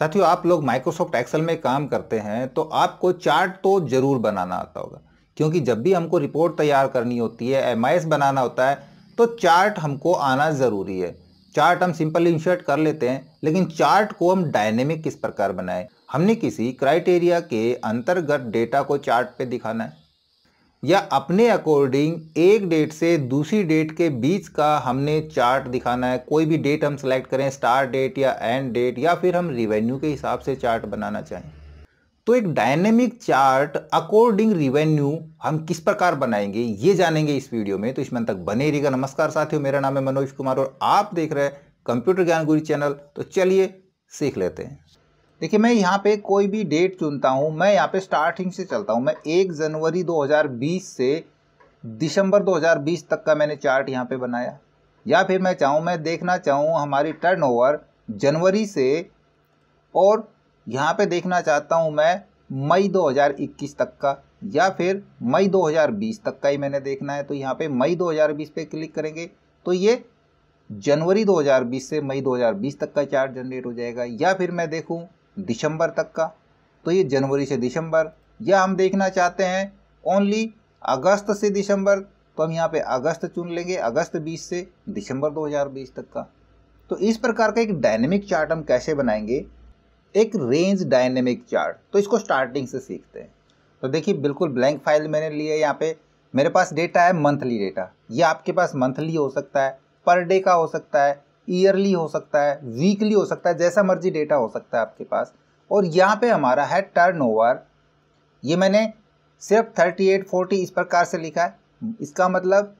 साथियों आप लोग माइक्रोसॉफ्ट एक्सेल में काम करते हैं तो आपको चार्ट तो ज़रूर बनाना आता होगा क्योंकि जब भी हमको रिपोर्ट तैयार करनी होती है एम बनाना होता है तो चार्ट हमको आना ज़रूरी है चार्ट हम सिंपल इंशर्ट कर लेते हैं लेकिन चार्ट को हम डायनेमिक किस प्रकार बनाएं हमने किसी क्राइटेरिया के अंतर्गत डेटा को चार्ट पे दिखाना है या अपने अकॉर्डिंग एक डेट से दूसरी डेट के बीच का हमने चार्ट दिखाना है कोई भी डेट हम सेलेक्ट करें स्टार्ट डेट या एंड डेट या फिर हम रिवेन्यू के हिसाब से चार्ट बनाना चाहें तो एक डायनेमिक चार्ट अकॉर्डिंग रिवेन्यू हम किस प्रकार बनाएंगे ये जानेंगे इस वीडियो में तो इस मन तक बने रहिएगा नमस्कार साथियों मेरा नाम है मनोज कुमार और आप देख रहे हैं कंप्यूटर ज्ञान गुरु चैनल तो चलिए सीख लेते हैं देखिए मैं यहाँ पे कोई भी डेट चुनता हूँ मैं यहाँ पे स्टार्टिंग से चलता हूँ मैं एक जनवरी 2020 से दिसंबर 2020 तक का मैंने चार्ट यहाँ पे बनाया या फिर मैं चाहूँ मैं देखना चाहूँ हमारी टर्नओवर जनवरी से और यहाँ पे देखना चाहता हूँ मैं मई 2021 तक का या फिर मई 2020 तक का ही मैंने देखना है तो यहाँ पे मई 2020 पे क्लिक करेंगे तो ये जनवरी 2020 से मई 2020 तक का चार्ट जनरेट हो जाएगा या फिर मैं देखूँ दिसंबर तक का तो ये जनवरी से दिसंबर या हम देखना चाहते हैं ओनली अगस्त से दिसंबर तो हम यहाँ पे अगस्त चुन लेंगे अगस्त 20 से दिसंबर 2020 तक का तो इस प्रकार का एक डायनेमिक चार्ट हम कैसे बनाएंगे एक रेंज डायनेमिक चार्ट तो इसको स्टार्टिंग से सीखते हैं तो देखिए बिल्कुल ब्लैंक फाइल मैंने ली है यहाँ पे मेरे पास डेटा है मंथली डेटा ये आपके पास मंथली हो सकता है पर डे का हो सकता है ईयरली हो सकता है वीकली हो सकता है जैसा मर्जी डेटा हो सकता है आपके पास और यहाँ पे हमारा है टर्नओवर ये मैंने सिर्फ थर्टी एट फोर्टी इस प्रकार से लिखा है इसका मतलब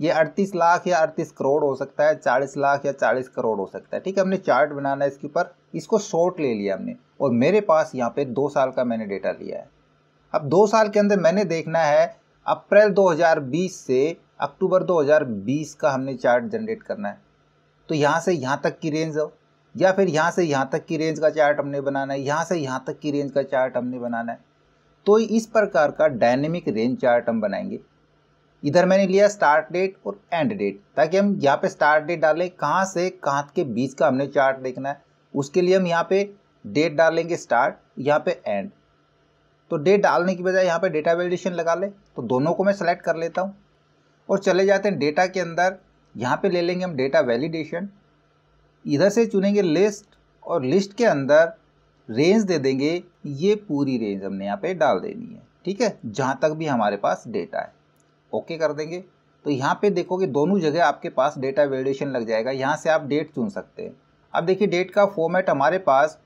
ये अड़तीस लाख या अड़तीस करोड़ हो सकता है चालीस लाख या चालीस करोड़ हो सकता है ठीक है हमने चार्ट बनाना है इसके ऊपर इसको शॉर्ट ले लिया हमने और मेरे पास यहाँ पे दो साल का मैंने डेटा लिया है अब दो साल के अंदर मैंने देखना है अप्रैल 2020 से अक्टूबर 2020 का हमने चार्ट जनरेट करना है तो यहाँ से यहाँ तक की रेंज हो या फिर यहाँ से यहाँ तक की रेंज का चार्ट हमने बनाना है यहाँ से यहाँ तक की रेंज का चार्ट हमने बनाना है तो इस प्रकार का डायनेमिक रेंज चार्ट हम बनाएंगे इधर मैंने लिया स्टार्ट डेट और एंड डेट ताकि हम यहाँ पे स्टार्ट डेट डालें कहाँ से कहाँ के बीच का हमने चार्ट देखना है उसके लिए हम यहाँ पे डेट डालेंगे स्टार्ट यहाँ पे एंड तो डेट डालने की बजाय यहाँ पे डेटा वेलिडेशन लगा ले तो दोनों को मैं सेलेक्ट कर लेता हूँ और चले जाते हैं डेटा के अंदर यहाँ पे ले लेंगे हम डेटा वैलिडेशन इधर से चुनेंगे लिस्ट और लिस्ट के अंदर रेंज दे देंगे ये पूरी रेंज हमने यहाँ पे डाल देनी है ठीक है जहाँ तक भी हमारे पास डेटा है ओके कर देंगे तो यहाँ पे देखोगे दोनों जगह आपके पास डेटा वैलिडेशन लग जाएगा यहाँ से आप डेट चुन सकते हैं अब देखिए डेट का फॉर्मेट हमारे पास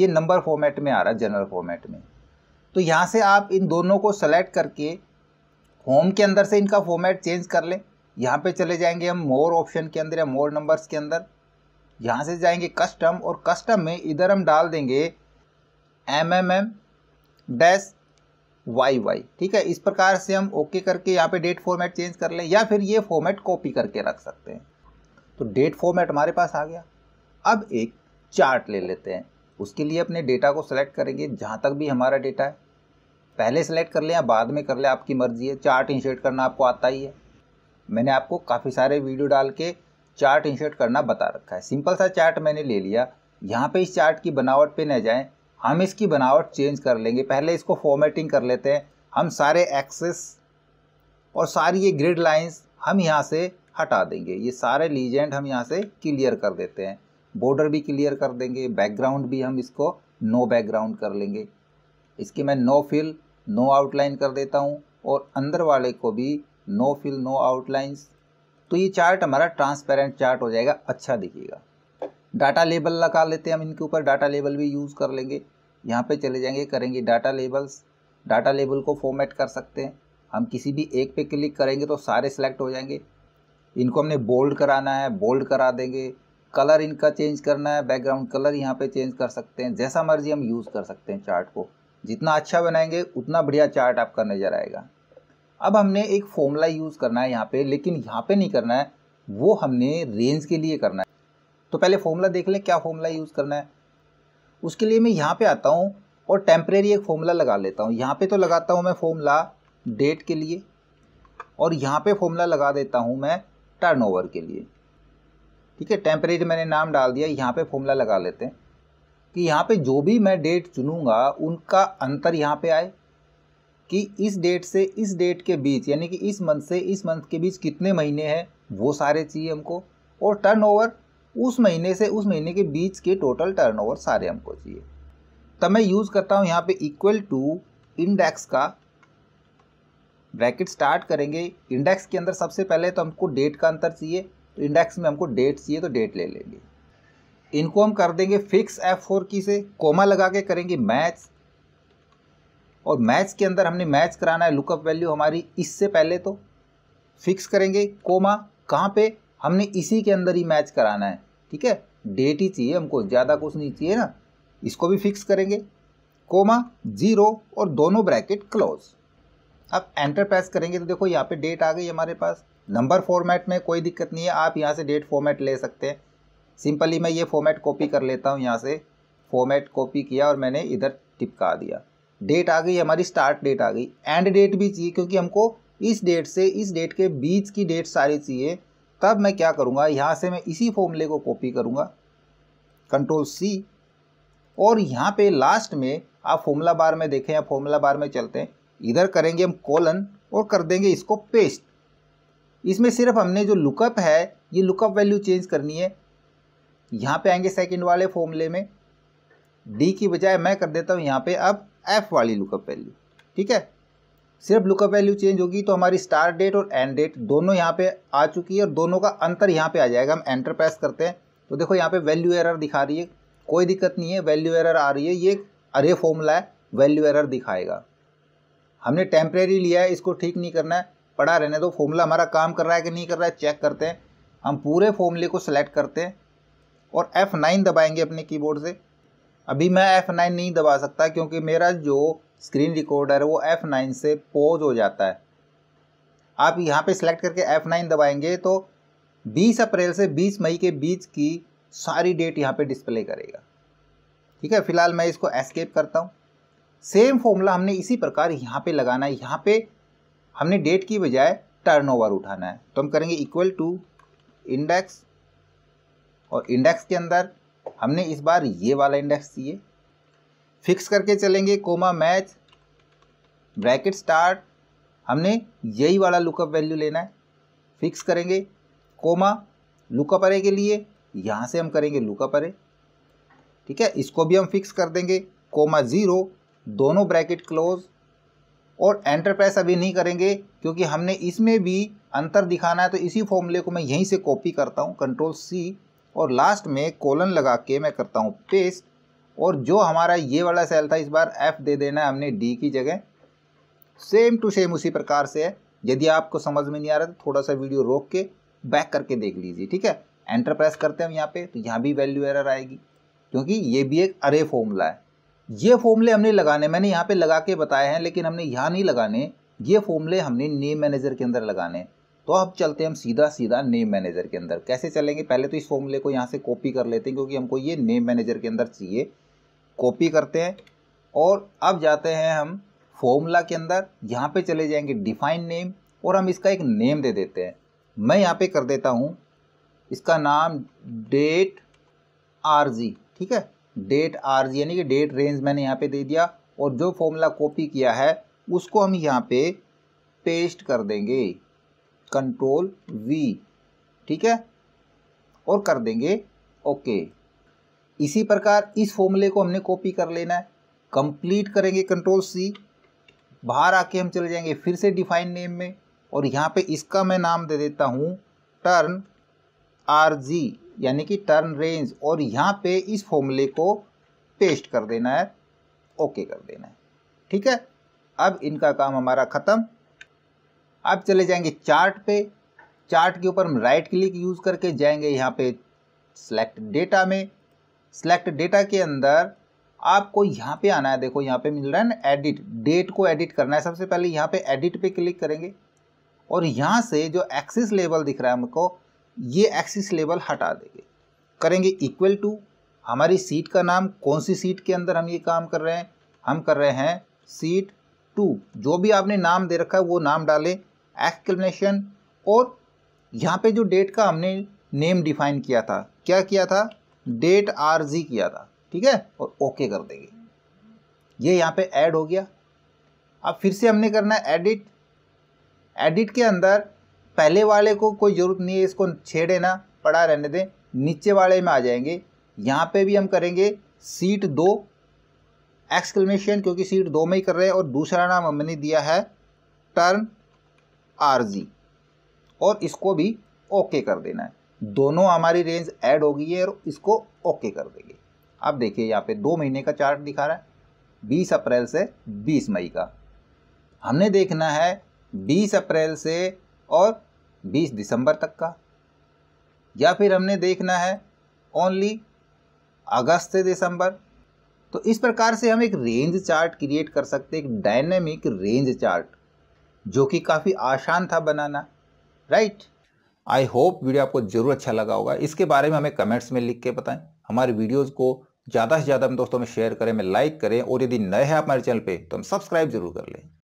ये नंबर फॉर्मेट में आ रहा है जनरल फॉर्मेट में तो यहाँ से आप इन दोनों को सेलेक्ट करके होम के अंदर से इनका फॉर्मेट चेंज कर लें यहाँ पे चले जाएंगे हम मोर ऑप्शन के अंदर या मोर नंबर्स के अंदर यहाँ से जाएंगे कस्टम और कस्टम में इधर हम डाल देंगे M M M dash Y Y ठीक है इस प्रकार से हम ओके करके यहाँ पे डेट फॉर्मेट चेंज कर लें या फिर ये फॉर्मेट कॉपी करके रख सकते हैं तो डेट फॉर्मेट हमारे पास आ गया अब एक चार्ट ले लेते हैं उसके लिए अपने डेटा को सिलेक्ट करेंगे जहाँ तक भी हमारा डेटा है पहले सेलेक्ट कर लें या बाद में कर लें आपकी मर्ज़ी है चार्ट इंसर्ट करना आपको आता ही है मैंने आपको काफ़ी सारे वीडियो डाल के चार्ट इंसर्ट करना बता रखा है सिंपल सा चार्ट मैंने ले लिया यहाँ पे इस चार्ट की बनावट पे न जाएं हम इसकी बनावट चेंज कर लेंगे पहले इसको फॉर्मेटिंग कर लेते हैं हम सारे एक्सेस और सारी ये ग्रिड लाइंस हम यहाँ से हटा देंगे ये सारे लीजेंड हम यहाँ से क्लियर कर देते हैं बॉर्डर भी क्लियर कर देंगे बैकग्राउंड भी हम इसको नो बैकग्राउंड कर लेंगे इसकी मैं नो फिल नो आउटलाइन कर देता हूँ और अंदर वाले को भी नो फिल नो आउटलाइंस तो ये चार्ट हमारा ट्रांसपेरेंट चार्ट हो जाएगा अच्छा दिखेगा डाटा लेबल लगा लेते हैं हम इनके ऊपर डाटा लेबल भी यूज़ कर लेंगे यहाँ पे चले जाएंगे करेंगे डाटा लेबल्स डाटा लेबल को फॉर्मेट कर सकते हैं हम किसी भी एक पे क्लिक करेंगे तो सारे सेलेक्ट हो जाएंगे इनको हमने बोल्ड कराना है बोल्ड करा देंगे कलर इनका चेंज करना है बैकग्राउंड कलर यहाँ पे चेंज कर सकते हैं जैसा मर्जी हम यूज़ कर सकते हैं चार्ट को जितना अच्छा बनाएंगे उतना बढ़िया चार्ट आपका नज़र आएगा अब हमने एक फॉर्मूला यूज़ करना है यहाँ पे लेकिन यहाँ पे नहीं करना है वो हमने रेंज के लिए करना है तो पहले फॉर्मूला देख लें क्या फॉर्मूला यूज़ करना है उसके लिए मैं यहाँ पे आता हूँ और टेम्परेरी एक फॉर्मूला लगा लेता हूँ यहाँ पे तो लगाता हूँ मैं फॉर्मूला डेट के लिए और यहाँ पे फॉर्मूला लगा देता हूँ मैं टर्नओवर के लिए ठीक है टेम्परेरी मैंने नाम डाल दिया यहाँ पे फॉर्मूला लगा लेते हैं कि यहाँ पे जो भी मैं डेट चुनूँगा उनका अंतर यहाँ पे आए कि इस डेट से इस डेट के बीच यानी कि इस मंथ से इस मंथ के बीच कितने महीने हैं वो सारे चाहिए हमको और टर्नओवर उस महीने से उस महीने के बीच के टोटल टर्नओवर सारे हमको चाहिए तब मैं यूज़ करता हूँ यहाँ पे इक्वल टू इंडेक्स का ब्रैकेट स्टार्ट करेंगे इंडेक्स के अंदर सबसे पहले तो हमको डेट का अंतर चाहिए तो इंडेक्स में हमको डेट चाहिए तो डेट ले लेंगे इनको हम कर देंगे फिक्स एफ फोर की से कोमा लगा के करेंगे मैथ्स और मैच के अंदर हमने मैच कराना है लुकअप वैल्यू हमारी इससे पहले तो फिक्स करेंगे कोमा कहाँ पे हमने इसी के अंदर ही मैच कराना है ठीक है डेट ही चाहिए हमको ज़्यादा कुछ नहीं चाहिए ना इसको भी फिक्स करेंगे कोमा जीरो और दोनों ब्रैकेट क्लोज अब एंटर प्रेस करेंगे तो देखो यहाँ पे डेट आ गई हमारे पास नंबर फॉर्मेट में कोई दिक्कत नहीं है आप यहाँ से डेट फॉर्मेट ले सकते हैं सिंपली मैं ये फॉर्मेट कॉपी कर लेता हूँ यहाँ से फॉर्मेट कॉपी किया और मैंने इधर टिपका दिया डेट आ गई हमारी स्टार्ट डेट आ गई एंड डेट भी चाहिए क्योंकि हमको इस डेट से इस डेट के बीच की डेट सारी चाहिए तब मैं क्या करूँगा यहाँ से मैं इसी फॉर्मूले को कॉपी करूँगा कंट्रोल सी और यहाँ पे लास्ट में आप फॉर्मूला बार में देखें या फॉर्मूला बार में चलते हैं इधर करेंगे हम कॉलन और कर देंगे इसको पेस्ट इसमें सिर्फ हमने जो लुकअप है ये लुकअप वैल्यू चेंज करनी है यहाँ पे आएंगे सेकंड वाले फॉर्मूले में डी की बजाय मैं कर देता हूँ यहाँ पे अब एफ वाली लुकअप वैल्यू ठीक है सिर्फ लुकअप वैल्यू चेंज होगी तो हमारी स्टार्ट डेट और एंड डेट दोनों यहाँ पे आ चुकी है और दोनों का अंतर यहाँ पे आ जाएगा हम एंटर प्रेस करते हैं तो देखो यहाँ पे वैल्यू एरर दिखा रही है कोई दिक्कत नहीं है वैल्यू एरर आ रही है ये अरे फॉर्मूला है वैल्यू एरर दिखाएगा हमने टेम्प्रेरी लिया है इसको ठीक नहीं करना है पढ़ा रहने दो फॉर्मूला हमारा काम कर रहा है कि नहीं कर रहा है चेक करते हैं हम पूरे फॉर्मूले को सिलेक्ट करते हैं और एफ़ दबाएंगे अपने कीबोर्ड से अभी मैं F9 नहीं दबा सकता क्योंकि मेरा जो स्क्रीन रिकॉर्डर है वो F9 से पोज हो जाता है आप यहाँ पे सिलेक्ट करके F9 दबाएंगे तो 20 अप्रैल से 20 मई के बीच की सारी डेट यहाँ पे डिस्प्ले करेगा ठीक है फिलहाल मैं इसको एस्केप करता हूँ सेम फॉर्मूला हमने इसी प्रकार यहाँ पे लगाना है यहाँ पे हमने डेट की बजाय टर्न उठाना है तो हम करेंगे इक्वल टू इंडेक्स और इंडेक्स के अंदर हमने इस बार ये वाला इंडेक्स दिए फिक्स करके चलेंगे कोमा मैच ब्रैकेट स्टार्ट हमने यही वाला लुकअप वैल्यू लेना है फिक्स करेंगे कोमा लुकअप अरे के लिए यहाँ से हम करेंगे लुकअप अरे ठीक है इसको भी हम फिक्स कर देंगे कोमा ज़ीरो दोनों ब्रैकेट क्लोज और एंटर प्रेस अभी नहीं करेंगे क्योंकि हमने इसमें भी अंतर दिखाना है तो इसी फॉर्मूले को मैं यहीं से कॉपी करता हूँ कंट्रोल सी और लास्ट में कोलन लगा के मैं करता हूँ पेस्ट और जो हमारा ये वाला सेल था इस बार एफ दे देना है हमने डी की जगह सेम टू सेम उसी प्रकार से है यदि आपको समझ में नहीं आ रहा तो थोड़ा सा वीडियो रोक के बैक करके देख लीजिए ठीक है एंटर प्रेस करते हैं हम यहाँ पे तो यहाँ भी वैल्यू एरर आएगी क्योंकि ये भी एक अरे फॉर्मूला है ये फॉर्मूले हमने लगाने मैंने यहाँ पे लगा के बताए हैं लेकिन हमने यहाँ नहीं लगाने ये फॉर्मूले हमने नेम मैनेजर के अंदर लगाने तो अब चलते हैं हम सीधा सीधा नेम मैनेजर के अंदर कैसे चलेंगे पहले तो इस फॉर्मूले को यहाँ से कॉपी कर लेते हैं क्योंकि हमको ये नेम मैनेजर के अंदर चाहिए कॉपी करते हैं और अब जाते हैं हम फॉर्मूला के अंदर यहाँ पे चले जाएंगे डिफाइन नेम और हम इसका एक नेम दे देते हैं मैं यहाँ पे कर देता हूँ इसका नाम डेट आर जी ठीक है डेट आर जी यानी कि डेट रेंज मैंने यहाँ पर दे दिया और जो फॉर्मूला कॉपी किया है उसको हम यहाँ पे पेस्ट कर देंगे कंट्रोल वी ठीक है और कर देंगे ओके इसी प्रकार इस फॉर्मूले को हमने कॉपी कर लेना है कंप्लीट करेंगे कंट्रोल सी बाहर आके हम चले जाएंगे फिर से डिफाइन नेम में और यहाँ पे इसका मैं नाम दे देता हूँ टर्न आर जी यानी कि टर्न रेंज और यहाँ पे इस फॉर्मूले को पेस्ट कर देना है ओके कर देना है ठीक है अब इनका काम हमारा ख़त्म आप चले जाएंगे चार्ट पे चार्ट के ऊपर हम राइट क्लिक यूज़ करके जाएंगे यहाँ पे सिलेक्ट डेटा में सिलेक्ट डेटा के अंदर आपको यहाँ पे आना है देखो यहाँ पे मिल रहा है ना एडिट डेट को एडिट करना है सबसे पहले यहाँ पे एडिट पे क्लिक करेंगे और यहाँ से जो एक्सिस लेवल दिख रहा है हमको ये एक्सिस लेवल हटा देंगे करेंगे इक्वल टू हमारी सीट का नाम कौन सी सीट के अंदर हम ये काम कर रहे हैं हम कर रहे हैं सीट टू जो भी आपने नाम दे रखा है वो नाम डालें एक्सप्लेनेशन और यहाँ पे जो डेट का हमने नेम डिफाइन किया था क्या किया था डेट आर जी किया था ठीक है और ओके कर देंगे ये यहाँ पे ऐड हो गया अब फिर से हमने करना है एडिट एडिट के अंदर पहले वाले को कोई ज़रूरत नहीं है इसको छेड़े ना पड़ा रहने दें नीचे वाले में आ जाएंगे यहाँ पे भी हम करेंगे सीट दो एक्सक्लेमेशन क्योंकि सीट दो में ही कर रहे हैं और दूसरा नाम हमने दिया है टर्न आरजी और इसको भी ओके कर देना है दोनों हमारी रेंज ऐड हो गई है और इसको ओके कर देंगे अब देखिए यहाँ पे दो महीने का चार्ट दिखा रहा है 20 अप्रैल से 20 मई का हमने देखना है 20 अप्रैल से और 20 दिसंबर तक का या फिर हमने देखना है ओनली अगस्त से दिसंबर तो इस प्रकार से हम एक रेंज चार्ट क्रिएट कर सकते हैं एक डायनेमिक रेंज चार्ट जो कि काफ़ी आसान था बनाना राइट आई होप वीडियो आपको ज़रूर अच्छा लगा होगा इसके बारे में हमें कमेंट्स में लिख के बताएं हमारे वीडियोज़ को ज़्यादा से ज़्यादा हम दोस्तों में शेयर करें में लाइक करें और यदि नए हैं आप हमारे चैनल पर तो हम सब्सक्राइब जरूर कर लें